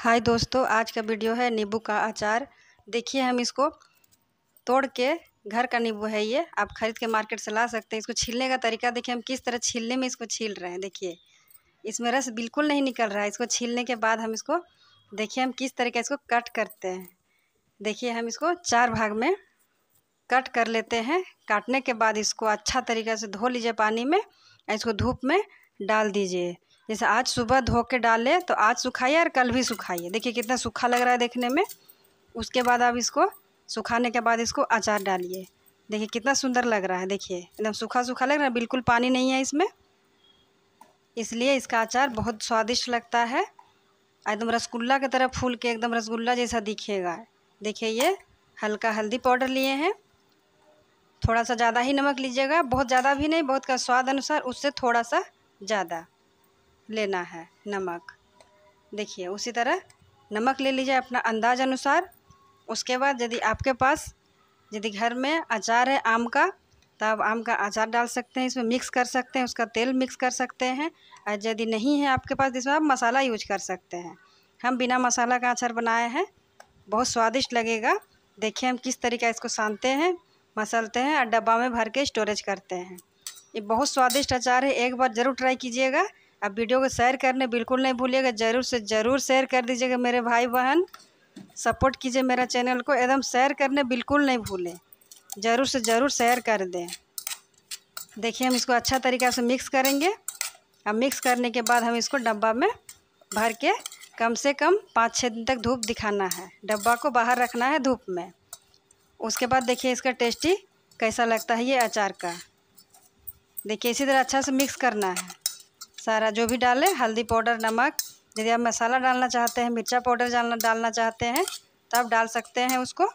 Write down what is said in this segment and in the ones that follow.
हाय दोस्तों आज का वीडियो है नींबू का अचार देखिए हम इसको तोड़ के घर का नींबू है ये आप खरीद के मार्केट से ला सकते हैं इसको छीलने का तरीका देखिए हम किस तरह छीलने में इसको छील रहे हैं देखिए इसमें रस बिल्कुल नहीं निकल रहा है इसको छीलने के बाद हम इसको देखिए हम किस तरीके इसको कट करते हैं देखिए हम इसको चार भाग में कट कर लेते हैं काटने के बाद इसको अच्छा तरीके से धो लीजिए पानी में इसको धूप में डाल दीजिए जैसे आज सुबह धो के डाले तो आज सुखाइए और कल भी सुखाइए देखिए कितना सूखा लग रहा है देखने में उसके बाद आप इसको सुखाने के बाद इसको अचार डालिए देखिए कितना सुंदर लग रहा है देखिए एकदम सूखा सूखा लग रहा है बिल्कुल पानी नहीं है इसमें इसलिए इसका अचार बहुत स्वादिष्ट लगता है एकदम रसगुल्ला की तरह फूल के एकदम रसगुल्ला जैसा दिखेगा देखिए ये हल्का हल्दी पाउडर लिए हैं थोड़ा सा ज़्यादा ही नमक लीजिएगा बहुत ज़्यादा भी नहीं बहुत का स्वाद अनुसार उससे थोड़ा सा ज़्यादा लेना है नमक देखिए उसी तरह नमक ले लीजिए अपना अंदाज अनुसार उसके बाद यदि आपके पास यदि घर में अचार है आम का तो आप आम का अचार डाल सकते हैं इसमें मिक्स कर सकते हैं उसका तेल मिक्स कर सकते हैं और यदि नहीं है आपके पास इसमें आप मसाला यूज कर सकते हैं हम बिना मसाला का अचार बनाए हैं बहुत स्वादिष्ट लगेगा देखिए हम किस तरीका इसको सानते हैं मसलते हैं और डब्बा में भर के स्टोरेज करते हैं ये बहुत स्वादिष्ट अचार है एक बार ज़रूर ट्राई कीजिएगा अब वीडियो को शेयर करने बिल्कुल नहीं भूलिएगा ज़रूर से ज़रूर शेयर कर दीजिएगा मेरे भाई बहन सपोर्ट कीजिए मेरा चैनल को एकदम शेयर करने बिल्कुल नहीं भूलें ज़रूर से ज़रूर शेयर कर दें देखिए हम इसको अच्छा तरीक़ा से मिक्स करेंगे अब मिक्स करने के बाद हम इसको डब्बा में भर के कम से कम पाँच छः दिन तक धूप दिखाना है डब्बा को बाहर रखना है धूप में उसके बाद देखिए इसका टेस्टी कैसा लगता है ये अचार का देखिए इसी तरह अच्छा से मिक्स करना है सारा जो भी डालें हल्दी पाउडर नमक यदि आप मसाला डालना चाहते हैं मिर्चा पाउडर डालना डालना चाहते हैं तो आप डाल सकते हैं उसको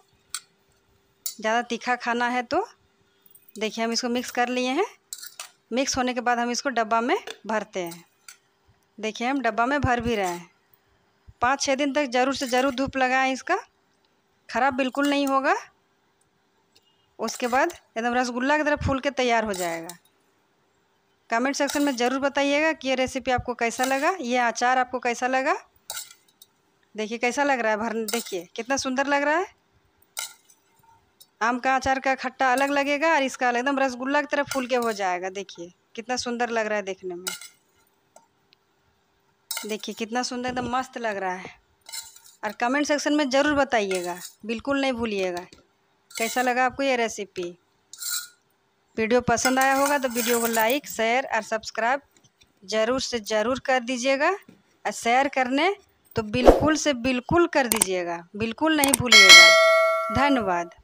ज़्यादा तीखा खाना है तो देखिए हम इसको मिक्स कर लिए हैं मिक्स होने के बाद हम इसको डब्बा में भरते हैं देखिए हम डब्बा में भर भी रहे हैं पाँच छः दिन तक ज़रूर से ज़रूर धूप लगाएं इसका ख़राब बिल्कुल नहीं होगा उसके बाद एकदम रसगुल्ला की तरह फूल के तैयार हो जाएगा कमेंट सेक्शन में ज़रूर बताइएगा कि ये रेसिपी आपको कैसा लगा ये अचार आपको कैसा लगा देखिए कैसा लग रहा है भरने देखिए कितना सुंदर लग रहा है आम का अचार का खट्टा अलग लगेगा और इसका अलग एकदम रसगुल्ला की तरह फूल के हो जाएगा देखिए कितना सुंदर लग रहा है देखने में देखिए कितना सुंदर एकदम मस्त लग रहा है और कमेंट सेक्शन में ज़रूर बताइएगा बिल्कुल नहीं भूलिएगा कैसा लगा आपको ये रेसिपी वीडियो पसंद आया होगा तो वीडियो को लाइक शेयर और सब्सक्राइब ज़रूर से ज़रूर कर दीजिएगा और शेयर करने तो बिल्कुल से बिल्कुल कर दीजिएगा बिल्कुल नहीं भूलिएगा धन्यवाद